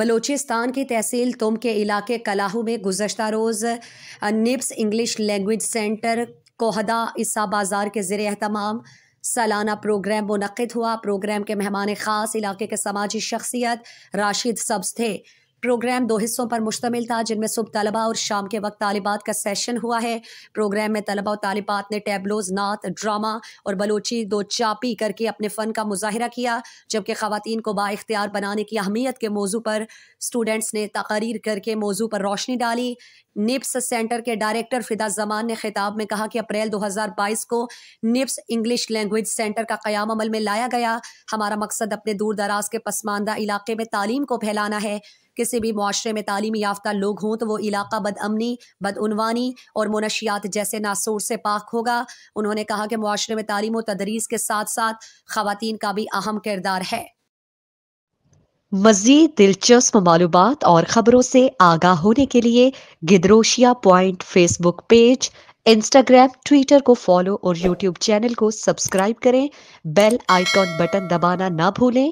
बलोचिस्तान की तहसील तुम के इलाके कलाहू में गुजशत रोज़ निब्स इंग्लिश लैंग्वेज सेंटर कोहदा इसा बाज़ार के ज़र अहतमाम सालाना प्रोग्राम मनद हुआ प्रोग्राम के मेहमान ख़ास इलाके के समाजी शख्सियत राशिद सब्ज़ थे प्रोग्राम दो हिस्सों पर मुश्तमिल था जिनमें सुबह तलबा और शाम के वक्त तालिबात का सेशन हुआ है प्रोग्राम में तलबा और तालिबात ने टैबलोज नात ड्रामा और बलोची दो चापी करके अपने फ़न का मुजाहरा किया जबकि ख़वान को बाख्तियार बनाने की अहमियत के मौजू पर स्टूडेंट्स ने तकरीर करके मौजू पर रोशनी डाली निप्स सेंटर के डायरेक्टर फिदा जमान ने खिताब में कहा कि अप्रैल 2022 को निप्स इंग्लिश लैंग्वेज सेंटर का क्याम अमल में लाया गया हमारा मकसद अपने दूर दराज के पसमानदा इलाके में तालीम को फैलाना है किसी भी माशरे में तालीम याफ्ता लोग हों तो वो इलाका बदअमनी बदनवानी और मुनशियात जैसे नासूर से पाक होगा उन्होंने कहा कि माशरे में तालीम और तदरीस के साथ साथ खातन का भी अहम किरदार है मजीद दिलचस्प मालूम और खबरों से आगाह होने के लिए Gedrosia point Facebook page Instagram Twitter को फॉलो और यूट्यूब चैनल को सब्सक्राइब करें बेल आइकॉन बटन दबाना ना भूलें